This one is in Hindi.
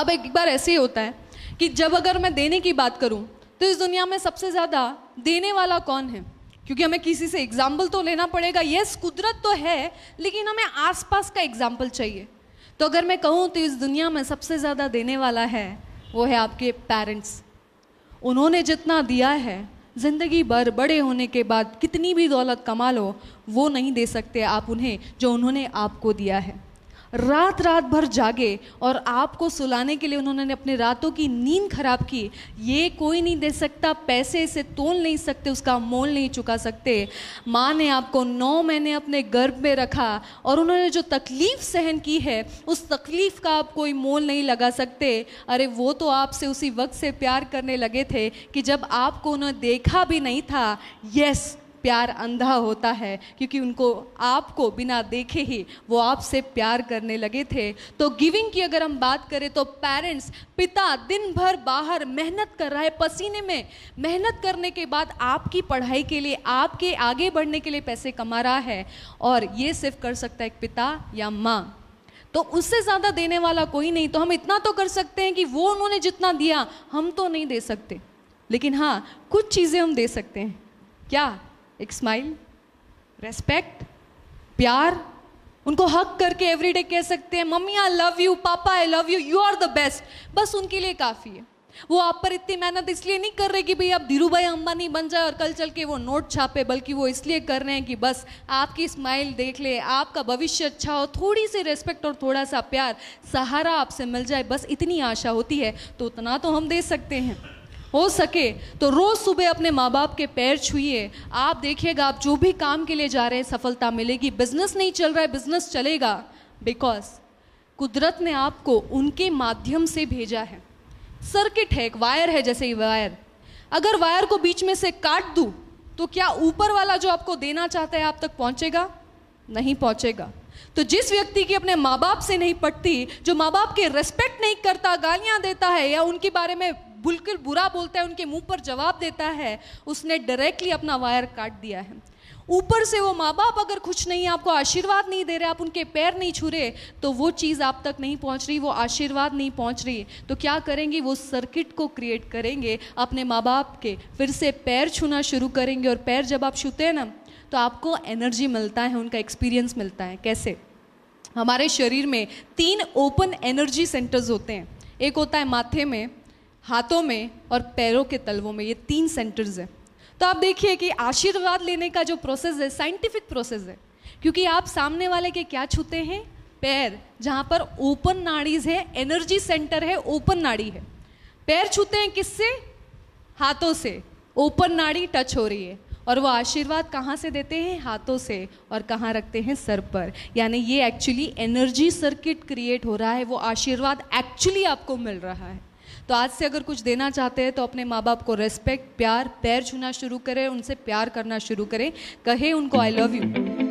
अब एक बार ऐसे ही होता है कि जब अगर मैं देने की बात करूँ तो इस दुनिया में सबसे ज़्यादा देने वाला कौन है क्योंकि हमें किसी से एग्जाम्पल तो लेना पड़ेगा यस कुदरत तो है लेकिन हमें आसपास का एग्जाम्पल चाहिए तो अगर मैं कहूँ तो इस दुनिया में सबसे ज़्यादा देने वाला है वो है आपके पेरेंट्स उन्होंने जितना दिया है ज़िंदगी भर बड़े होने के बाद कितनी भी दौलत कमा लो वो नहीं दे सकते आप उन्हें जो उन्होंने आपको दिया है रात रात भर जागे और आपको सुलाने के लिए उन्होंने अपने रातों की नींद खराब की ये कोई नहीं दे सकता पैसे से तोल नहीं सकते उसका मोल नहीं चुका सकते माँ ने आपको नौ महीने अपने गर्भ में रखा और उन्होंने जो तकलीफ़ सहन की है उस तकलीफ़ का आप कोई मोल नहीं लगा सकते अरे वो तो आपसे उसी वक्त से प्यार करने लगे थे कि जब आपको उन्होंने देखा भी नहीं था यस प्यार अंधा होता है क्योंकि उनको आपको बिना देखे ही वो आपसे प्यार करने लगे थे तो गिविंग की अगर हम बात करें तो पेरेंट्स पिता दिन भर बाहर मेहनत कर रहा है पसीने में मेहनत करने के बाद आपकी पढ़ाई के लिए आपके आगे बढ़ने के लिए पैसे कमा रहा है और ये सिर्फ कर सकता है एक पिता या माँ तो उससे ज़्यादा देने वाला कोई नहीं तो हम इतना तो कर सकते हैं कि वो उन्होंने जितना दिया हम तो नहीं दे सकते लेकिन हाँ कुछ चीज़ें हम दे सकते हैं क्या एक स्माइल रेस्पेक्ट प्यार उनको हक करके एवरीडे कह सकते हैं mummy I love you papa I love you you are the best बस उनके लिए काफ़ी है वो आप पर इतनी मेहनत इसलिए नहीं कर रहे कि भाई आप धीरू भाई अंबानी बन जाए और कल चल के वो नोट छापे बल्कि वो इसलिए कर रहे हैं कि बस आपकी स्माइल देख ले आपका भविष्य अच्छा हो थोड़ी सी रेस्पेक्ट और थोड़ा सा प्यार सहारा आपसे मिल जाए बस इतनी आशा होती है तो उतना तो हम दे सकते हैं हो सके तो रोज़ सुबह अपने माँ बाप के पैर छुइए आप देखिएगा आप जो भी काम के लिए जा रहे हैं सफलता मिलेगी बिजनेस नहीं चल रहा है बिजनेस चलेगा बिकॉज कुदरत ने आपको उनके माध्यम से भेजा है सर्किट है एक वायर है जैसे ही वायर अगर वायर को बीच में से काट दू तो क्या ऊपर वाला जो आपको देना चाहता है आप तक पहुंचेगा नहीं पहुंचेगा तो जिस व्यक्ति की अपने माँ बाप से नहीं पटती जो माँ बाप के रेस्पेक्ट नहीं करता गालियां देता है या उनके बारे में बिल्कुल बुरा बोलता है उनके मुंह पर जवाब देता है उसने डायरेक्टली अपना वायर काट दिया है ऊपर से वो माँ बाप अगर कुछ नहीं आपको आशीर्वाद नहीं दे रहे आप उनके पैर नहीं छू रहे तो वो चीज़ आप तक नहीं पहुँच रही वो आशीर्वाद नहीं पहुँच रही तो क्या करेंगे वो सर्किट को क्रिएट करेंगे अपने माँ बाप के फिर से पैर छूना शुरू करेंगे और पैर जब आप छूते हैं ना तो आपको एनर्जी मिलता है उनका एक्सपीरियंस मिलता है कैसे हमारे शरीर में तीन ओपन एनर्जी सेंटर्स होते हैं एक होता है माथे में हाथों में और पैरों के तलवों में ये तीन सेंटर्स हैं तो आप देखिए कि आशीर्वाद लेने का जो प्रोसेस है साइंटिफिक प्रोसेस है क्योंकि आप सामने वाले के क्या छूते हैं पैर जहाँ पर ओपन नाड़ीज है एनर्जी सेंटर है ओपन नाड़ी है पैर छूते हैं किससे हाथों से ओपन नाड़ी टच हो रही है और वो आशीर्वाद कहाँ से देते हैं हाथों से और कहाँ रखते हैं सर पर यानी ये एक्चुअली एनर्जी सर्किट क्रिएट हो रहा है वो आशीर्वाद एक्चुअली आपको मिल रहा है तो आज से अगर कुछ देना चाहते हैं तो अपने माँ बाप को रेस्पेक्ट प्यार पैर छूना शुरू करें उनसे प्यार करना शुरू करें कहे उनको आई लव यू